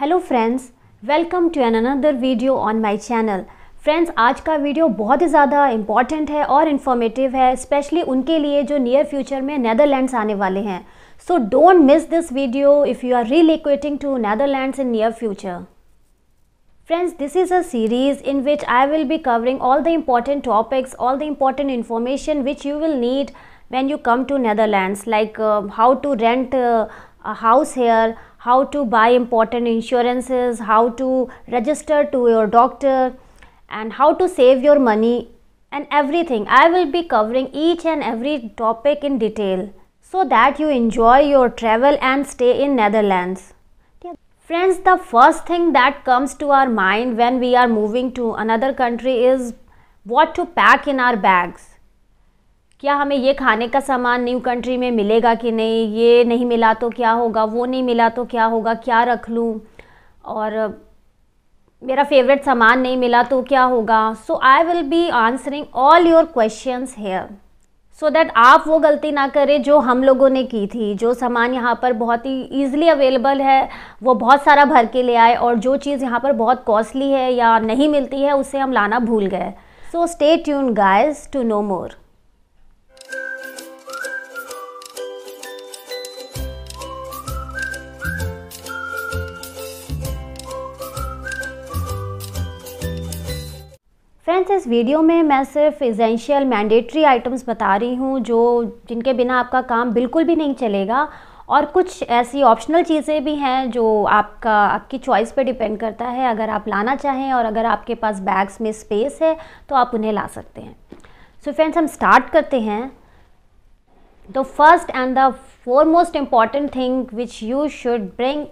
Hello friends welcome to an another video on my channel friends आज का video बहुत ही ज़्यादा इंपॉर्टेंट है और इन्फॉर्मेटिव है स्पेशली उनके लिए जो नियर फ्यूचर में नैदरलैंड्स आने वाले हैं so don't miss this video if you are equating to Netherlands in near future friends this is a series in which I will be covering all the important topics all the important information which you will need when you come to Netherlands like how to rent house here how to buy important insurances, how to register to your doctor and how to save your money and everything. I will be covering each and every topic in detail so that you enjoy your travel and stay in Netherlands. Friends, the first thing that comes to our mind when we are moving to another country is what to pack in our bags. क्या हमें ये खाने का सामान new country में मिलेगा कि नहीं ये नहीं मिला तो क्या होगा वो नहीं मिला तो क्या होगा क्या रख लूँ और मेरा फेवरेट सामान नहीं मिला तो क्या होगा so I will be answering all your question here so that आप वो गलती ना करें जो हम लोगों ने की थी जो सामान यहाँ पर बहुत ही ईजिली अवेलेबल है वो बहुत सारा भर के ले आए और जो चीज़ यहाँ पर बहुत कॉस्टली है या नहीं मिलती है उसे हम लाना भूल गए so stay tune guys to know more friends इस वीडियो में मैं सिर्फ इजेंशियल मैंडेटरी आइटम्स बता रही हूँ जो जिनके बिना आपका काम बिल्कुल भी नहीं चलेगा और कुछ ऐसी ऑप्शनल चीज़ें भी हैं जो आपका आपकी चॉइस पे डिपेंड करता है अगर आप लाना चाहें और अगर आपके पास बैग्स में स्पेस है तो आप उन्हें ला सकते हैं सो so फ्रेंड्स हम स्टार्ट करते हैं the first and the four most important thing which you should bring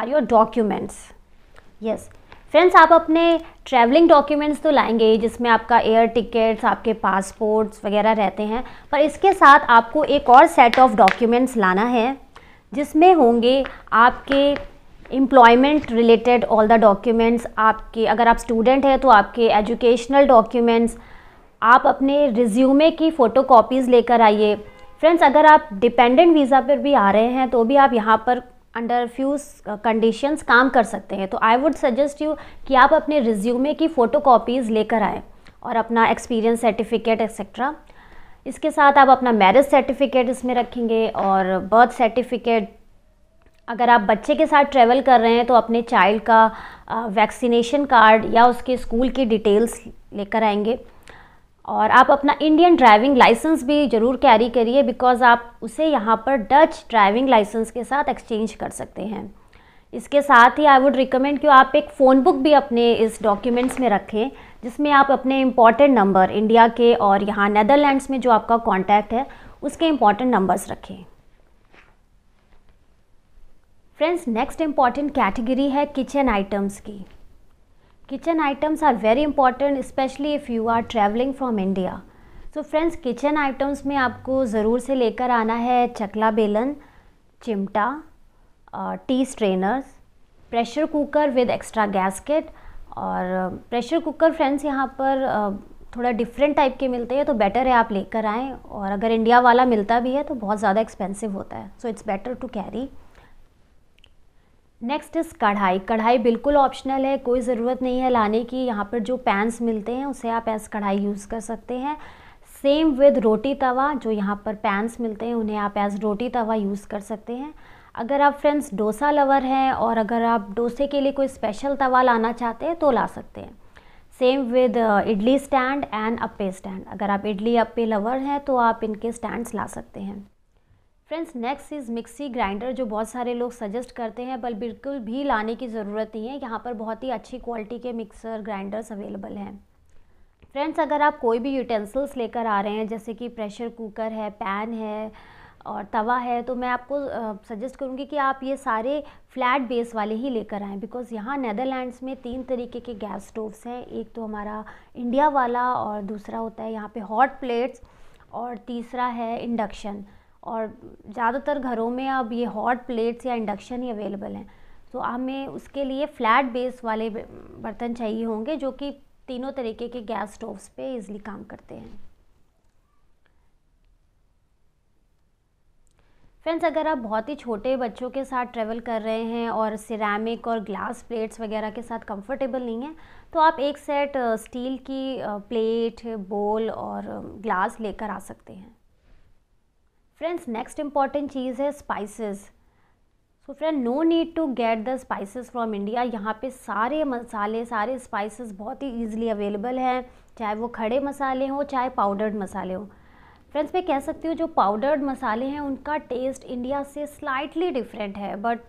are your documents yes friends आप अपने ट्रैवलिंग डॉक्यूमेंट्स तो लाएंगे जिसमें आपका एयर टिकट्स आपके पासपोर्ट्स वगैरह रहते हैं पर इसके साथ आपको एक और सेट ऑफ डॉक्यूमेंट्स लाना है जिसमें होंगे आपके employment related all the documents आपके अगर आप स्टूडेंट हैं तो आपके एजुकेशनल डॉक्यूमेंट्स आप अपने रिज्यूमे की फ़ोटो लेकर आइए फ्रेंड्स अगर आप डिपेंडेंट वीज़ा पर भी आ रहे हैं तो भी आप यहाँ पर अंडर फ्यू कंडीशंस काम कर सकते हैं तो आई वुड सजेस्ट यू कि आप अपने रिज्यूमे की फ़ोटो कॉपीज़ लेकर आएँ और अपना एक्सपीरियंस सर्टिफिकेट एक्सेट्रा इसके साथ आप अपना मैरिज सर्टिफिकेट इसमें रखेंगे और बर्थ सर्टिफिकेट अगर आप बच्चे के साथ ट्रैवल कर रहे हैं तो अपने चाइल्ड का वैक्सीनेशन uh, कार्ड या उसके स्कूल की डिटेल्स लेकर आएंगे और आप अपना इंडियन ड्राइविंग लाइसेंस भी ज़रूर कैरी करिए बिकॉज़ आप उसे यहाँ पर डच ड्राइविंग लाइसेंस के साथ एक्सचेंज कर सकते हैं इसके साथ ही आई वुड रिकमेंड कि आप एक फ़ोन बुक भी अपने इस डॉक्यूमेंट्स में रखें जिसमें आप अपने इम्पॉर्टेंट नंबर इंडिया के और यहाँ नैदरलैंड्स में जो आपका कॉन्टैक्ट है उसके इम्पॉर्टेंट नंबर्स रखें फ्रेंड्स नेक्स्ट इम्पॉर्टेंट कैटेगरी है किचन आइटम्स की kitchen items are very important specially if you are traveling from India so friends kitchen items में आपको ज़रूर से लेकर आना है चकला बेलन चिमटा tea strainers pressure cooker with extra gasket और प्रेशर कुकर फ्रेंड्स यहाँ पर थोड़ा डिफरेंट टाइप के मिलते हैं तो बेटर है आप लेकर आएँ और अगर इंडिया वाला मिलता भी है तो बहुत ज़्यादा एक्सपेंसिव होता है so it's better to carry next is कढ़ाई कढ़ाई बिल्कुल ऑप्शनल है कोई ज़रूरत नहीं है लाने की यहाँ पर जो पैंस मिलते हैं उसे आप एज कढ़ाई यूज़ कर सकते हैं सेम विद रोटी तवा जो यहाँ पर पैंस मिलते हैं उन्हें आप एज रोटी तवा यूज़ कर सकते हैं अगर आप फ्रेंड्स डोसा लवर हैं और अगर आप डोसे के लिए कोई स्पेशल तवा लाना चाहते हैं तो ला सकते हैं same with uh, idli stand and appe stand अगर आप इडली अप्पे लवर हैं तो आप इनके स्टैंड्स ला सकते हैं friends next is mixie grinder जो बहुत सारे लोग सजेस्ट करते हैं पर बिल्कुल भी लाने की ज़रूरत नहीं है यहाँ पर बहुत ही अच्छी क्वालिटी के मिक्सर ग्राइंडर्स अवेलेबल हैं फ्रेंड्स अगर आप कोई भी यूटेंसिल्स लेकर आ रहे हैं जैसे कि प्रेशर कुकर है पैन है और तवा है तो मैं आपको सजेस्ट करूँगी कि आप ये सारे फ्लैट बेस वाले ही लेकर आएँ बिकॉज़ यहाँ नैदरलैंड्स में तीन तरीके के गैस स्टोव्स हैं एक तो हमारा इंडिया वाला और दूसरा होता है यहाँ पर हॉट प्लेट्स और तीसरा है इंडक्शन और ज़्यादातर घरों में अब ये हॉट प्लेट्स या इंडक्शन ही अवेलेबल हैं तो हमें उसके लिए फ्लैट बेस वाले बर्तन चाहिए होंगे जो कि तीनों तरीके के गैस स्टोव्स पे इजली काम करते हैं फ्रेंड्स अगर आप बहुत ही छोटे बच्चों के साथ ट्रैवल कर रहे हैं और सिरामिक और ग्लास प्लेट्स वगैरह के साथ कंफर्टेबल नहीं है तो आप एक सेट स्टील की प्लेट बोल और ग्लास लेकर आ सकते हैं फ्रेंड्स नेक्स्ट इंपॉर्टेंट चीज़ है spices so friend no need to get the spices from India यहाँ पे सारे मसाले सारे स्पाइसेस बहुत ही ईजिली अवेलेबल हैं चाहे वो खड़े मसाले हों चाहे पाउडर्ड मसाले हों फ्रेंड्स मैं कह सकती हूँ जो पाउडर्ड मसाले हैं उनका टेस्ट इंडिया से स्लाइटली डिफरेंट है but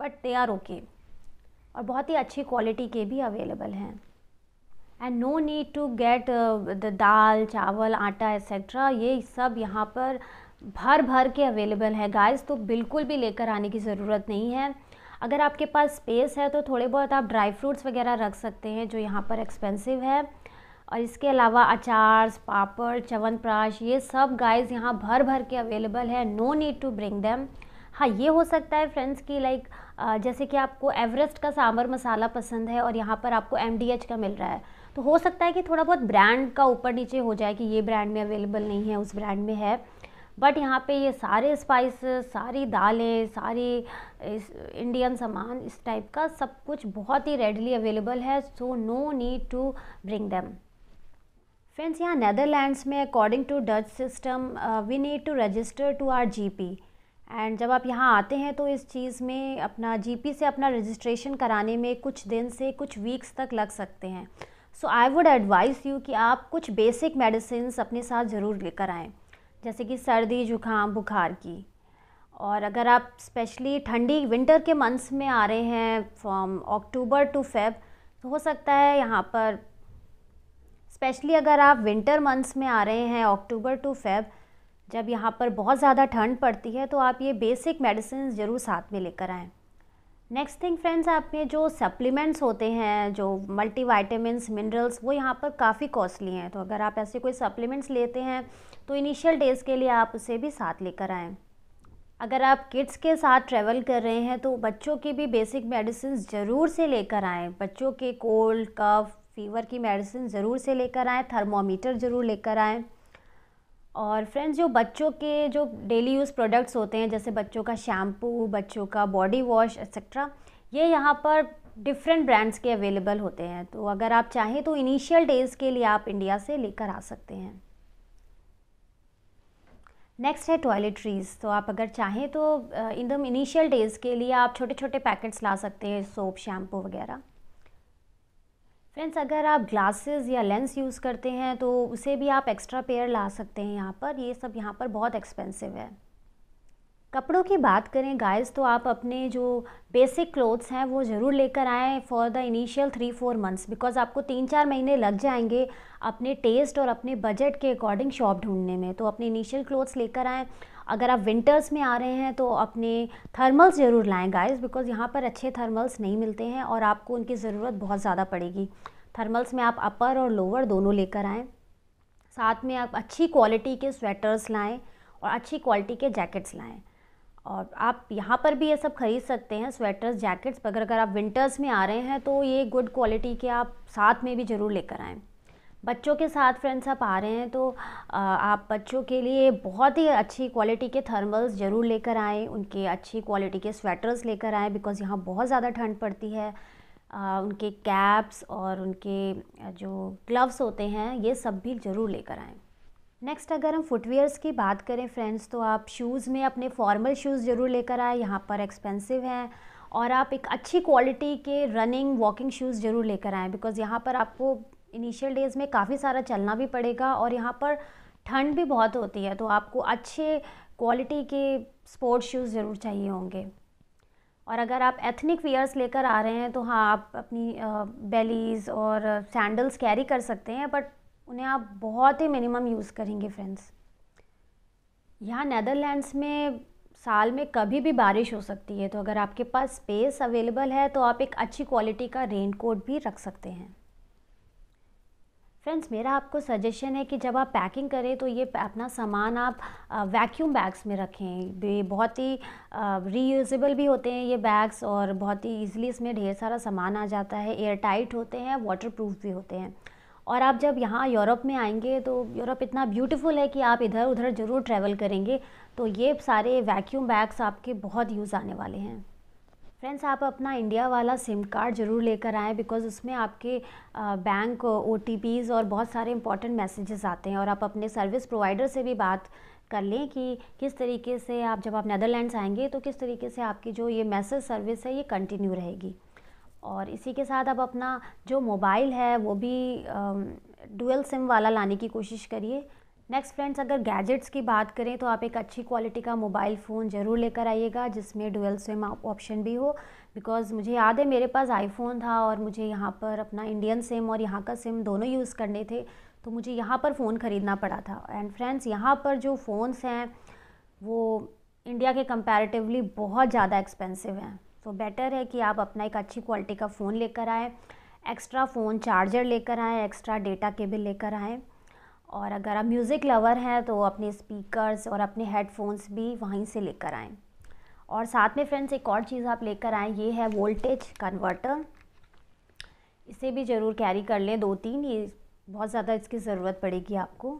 but they are okay और बहुत ही अच्छी क्वालिटी के भी अवेलेबल हैं and no need to get the dal chawal atta etcetera ये सब यहाँ पर भर भर के अवेलेबल है गाइस तो बिल्कुल भी लेकर आने की ज़रूरत नहीं है अगर आपके पास स्पेस है तो थोड़े बहुत आप ड्राई फ्रूट्स वगैरह रख सकते हैं जो यहाँ पर एक्सपेंसिव है और इसके अलावा अचार पापड़ चवनप्राश ये सब गाइस यहाँ भर भर के अवेलेबल है no need to bring them हाँ ये हो सकता है फ्रेंड्स कि लाइक जैसे कि आपको एवरेस्ट का सांबर मसाला पसंद है और यहाँ पर आपको एम का मिल रहा है तो हो सकता है कि थोड़ा बहुत ब्रांड का ऊपर नीचे हो जाए कि ये ब्रांड में अवेलेबल नहीं है उस ब्रांड में है बट यहाँ पे ये सारे स्पाइस सारी दालें सारी इंडियन सामान इस टाइप का सब कुछ बहुत ही रेडली अवेलेबल है so no need to bring them friends यहाँ नैदरलैंड्स में according to Dutch system we need to register to our GP and जब आप यहाँ आते हैं तो इस चीज़ में अपना जीपी से अपना रजिस्ट्रेशन कराने में कुछ दिन से कुछ वीक्स तक लग सकते हैं so I would advise you कि आप कुछ बेसिक मेडिसिन अपने साथ ज़रूर लेकर आएँ जैसे कि सर्दी जुकाम बुखार की और अगर आप स्पेशली ठंडी विंटर के मंथ्स में आ रहे हैं फ्रॉम अक्टूबर टू फेब तो हो सकता है यहाँ पर स्पेशली अगर आप विंटर मंथ्स में आ रहे हैं अक्टूबर टू फेब जब यहाँ पर बहुत ज़्यादा ठंड पड़ती है तो आप ये बेसिक मेडिसिन ज़रूर साथ में लेकर आएँ नेक्स्ट थिंग फ्रेंड्स आपके जो सप्लीमेंट्स होते हैं जो मल्टी वाइटामस मिनरल्स वो यहाँ पर काफ़ी कॉस्टली हैं तो अगर आप ऐसे कोई सप्लीमेंट्स लेते हैं तो इनिशियल डेज़ के लिए आप उसे भी साथ लेकर आएँ अगर आप किड्स के साथ ट्रैवल कर रहे हैं तो बच्चों की भी बेसिक मेडिसिन ज़रूर से लेकर आएँ बच्चों के कोल्ड कफ फीवर की मेडिसिन ज़रूर से लेकर आएँ थर्मोमीटर ज़रूर लेकर आएँ और फ्रेंड्स जो बच्चों के जो डेली यूज़ प्रोडक्ट्स होते हैं जैसे बच्चों का शैम्पू बच्चों का बॉडी वॉश एक्सेट्रा ये यहाँ पर डिफरेंट ब्रांड्स के अवेलेबल होते हैं तो अगर आप चाहें तो इनिशियल डेज़ के लिए आप इंडिया से लेकर आ सकते हैं नेक्स्ट है टॉयलेट्रीज तो आप अगर चाहें तो इन दम इनिशियल डेज़ के लिए आप छोटे छोटे पैकेट्स ला सकते हैं सोप शैम्पू वगैरह फ्रेंड्स अगर आप ग्लासेस या लेंस यूज़ करते हैं तो उसे भी आप एक्स्ट्रा पेयर ला सकते हैं यहाँ पर ये सब यहाँ पर बहुत एक्सपेंसिव है कपड़ों की बात करें गाइस तो आप अपने जो बेसिक क्लोथ्स हैं वो ज़रूर लेकर आएँ for the initial three four months because आपको तीन चार महीने लग जाएंगे अपने टेस्ट और अपने बजट के अकॉर्डिंग शॉप ढूंढने में तो अपने इनिशियल क्लोथ्स लेकर आएँ अगर आप विंटर्स में आ रहे हैं तो अपने थर्मल्स ज़रूर लाएँ गाइस बिकॉज़ यहाँ पर अच्छे थर्मल्स नहीं मिलते हैं और आपको उनकी ज़रूरत बहुत ज़्यादा पड़ेगी थर्मल्स में आप अपर और लोअर दोनों लेकर आएँ साथ में आप अच्छी क्वालिटी के स्वेटर्स लाएँ और अच्छी क्वालिटी के जैकेट्स लाएँ और आप यहाँ पर भी ये सब ख़रीद सकते हैं स्वेटर्स जैकेट्स अगर अगर आप विंटर्स में आ रहे हैं तो ये गुड क्वालिटी के आप साथ में भी ज़रूर लेकर आएँ बच्चों के साथ फ्रेंड्स आप आ रहे हैं तो आप बच्चों के लिए बहुत ही अच्छी क्वालिटी के थर्मल्स ज़रूर लेकर आएँ उनके अच्छी क्वालिटी के स्वेटर्स लेकर आएँ बिकॉज़ यहाँ बहुत ज़्यादा ठंड पड़ती है उनके कैप्स और उनके जो ग्लव्स होते हैं ये सब भी ज़रूर लेकर आएँ नेक्स्ट अगर हम फुटवेयर्स की बात करें फ्रेंड्स तो आप शूज़ में अपने फॉर्मल शूज़ ज़रूर लेकर आएँ यहाँ पर एक्सपेंसिव हैं और आप एक अच्छी क्वालिटी के रनिंग वॉकिंग शूज़ ज़रूर लेकर आएँ बिकॉज़ यहाँ पर आपको इनिशियल डेज़ में काफ़ी सारा चलना भी पड़ेगा और यहाँ पर ठंड भी बहुत होती है तो आपको अच्छे क्वालिटी के स्पोर्ट्स शूज़ ज़रूर चाहिए होंगे और अगर आप एथनिक वेयर्स लेकर आ रहे हैं तो हाँ आप अपनी बेलीज़ और सैंडल्स कैरी कर सकते हैं बट उन्हें आप बहुत ही मिनिमम यूज़ करेंगे फ्रेंड्स यहाँ नैदरलैंड्स में साल में कभी भी बारिश हो सकती है तो अगर आपके पास स्पेस अवेलेबल है तो आप एक अच्छी क्वालिटी का रेनकोट भी रख सकते हैं फ्रेंड्स मेरा आपको सजेशन है कि जब आप पैकिंग करें तो ये अपना सामान आप वैक्यूम बैग्स में रखें ये बहुत ही रीयूजेबल भी होते हैं ये बैग्स और बहुत ही ईजिली इसमें ढेर सारा सामान आ जाता है एयर टाइट होते हैं वाटर प्रूफ भी होते हैं और आप जब यहाँ यूरोप में आएंगे तो यूरोप इतना ब्यूटीफुल है कि आप इधर उधर ज़रूर ट्रैवल करेंगे तो ये सारे वैक्यूम बैग्स आपके बहुत यूज़ आने वाले हैं फ्रेंड्स आप अपना इंडिया वाला सिम कार्ड ज़रूर लेकर आएँ बिकॉज उसमें आपके बैंक ओ और बहुत सारे इंपॉर्टेंट मैसेजेस आते हैं और आप अपने सर्विस प्रोवाइडर से भी बात कर लें कि किस तरीके से आप जब आप नदरलैंड्स आएंगे तो किस तरीके से आपकी जो ये मैसेज सर्विस है ये कंटिन्यू रहेगी और इसी के साथ आप अपना जो मोबाइल है वो भी डुअल सिम वाला लाने की कोशिश करिए नेक्स्ट फ्रेंड्स अगर गैजेट्स की बात करें तो आप एक अच्छी क्वालिटी का मोबाइल फ़ोन ज़रूर लेकर आइएगा जिसमें डुअल सिम ऑप्शन भी हो बिकॉज़ मुझे याद है मेरे पास आईफोन था और मुझे यहाँ पर अपना इंडियन सिम और यहाँ का सिम दोनों यूज़ करने थे तो मुझे यहाँ पर फ़ोन ख़रीदना पड़ा था एंड फ्रेंड्स यहाँ पर जो फ़ोन्स हैं वो इंडिया के कंपेरेटिवली बहुत ज़्यादा एक्सपेंसिव हैं तो बेटर है कि आप अपना एक अच्छी क्वालिटी का फ़ोन लेकर आएँ एक्स्ट्रा फ़ोन चार्जर लेकर आएँ एक्स्ट्रा डेटा केबल लेकर आएँ और अगर आप म्यूज़िक लवर हैं तो अपने स्पीकर्स और अपने हेडफोन्स भी वहीं से लेकर आएँ और साथ में फ्रेंड्स एक और चीज़ आप लेकर आएँ ये है वोल्टेज कन्वर्टर इसे भी ज़रूर कैरी कर लें दो तीन ये बहुत ज़्यादा इसकी ज़रूरत पड़ेगी आपको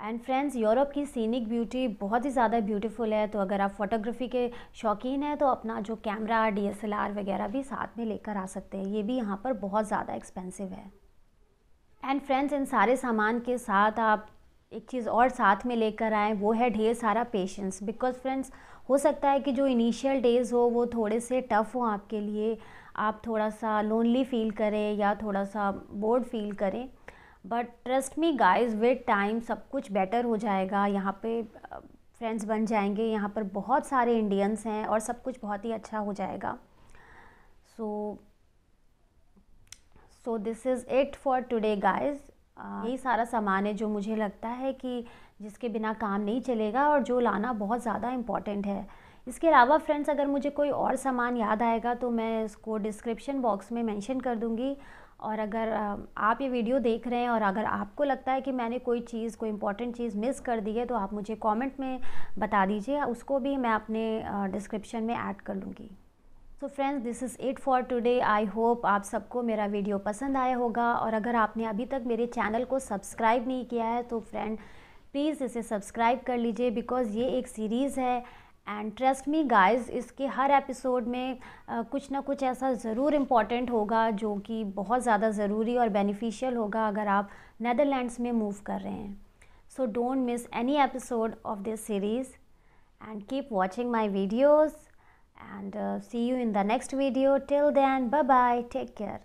एंड फ्रेंड्स यूरोप की सीनिक ब्यूटी बहुत ही ज़्यादा ब्यूटीफुल है तो अगर आप फोटोग्राफी के शौकीन हैं तो अपना जो कैमरा डीएसएलआर वगैरह भी साथ में लेकर आ सकते हैं ये भी यहाँ पर बहुत ज़्यादा एक्सपेंसिव है एंड फ्रेंड्स इन सारे सामान के साथ आप एक चीज़ और साथ में लेकर आएँ वो है ढेर सारा पेशेंस बिकॉज फ्रेंड्स हो सकता है कि जो इनिशियल डेज़ हो वो थोड़े से टफ़ हो आपके लिए आप थोड़ा सा लोनली फील करें या थोड़ा सा बोर्ड फील करें but trust me guys with time सब कुछ बेटर हो जाएगा यहाँ पे फ्रेंड्स बन जाएंगे यहाँ पर बहुत सारे इंडियंस हैं और सब कुछ बहुत ही अच्छा हो जाएगा so so, so this is it for today guys यही सारा सामान है जो मुझे लगता है कि जिसके बिना काम नहीं चलेगा और जो लाना बहुत ज़्यादा इम्पॉर्टेंट है इसके अलावा फ्रेंड्स अगर मुझे कोई और सामान याद आएगा तो मैं इसको डिस्क्रिप्शन बॉक्स में मेंशन कर दूँगी और अगर uh, आप ये वीडियो देख रहे हैं और अगर आपको लगता है कि मैंने कोई चीज़ कोई इंपॉर्टेंट चीज़ मिस कर दी है तो आप मुझे कमेंट में बता दीजिए उसको भी मैं अपने डिस्क्रिप्शन uh, में ऐड कर लूँगी so friends this is it for today I hope आप सबको मेरा वीडियो पसंद आया होगा और अगर आपने अभी तक मेरे चैनल को सब्सक्राइब नहीं किया है तो फ्रेंड प्लीज़ इसे सब्सक्राइब कर लीजिए बिकॉज़ ये एक सीरीज़ है एंड ट्रस्ट मी गाइस इसके हर एपिसोड में आ, कुछ ना कुछ ऐसा ज़रूर इम्पॉर्टेंट होगा जो कि बहुत ज़्यादा ज़रूरी और बेनिफिशियल होगा अगर आप नैदरलैंड्स में मूव कर रहे हैं so don't miss any episode of this series and keep watching my videos and uh, see you in the next video till then bye bye take care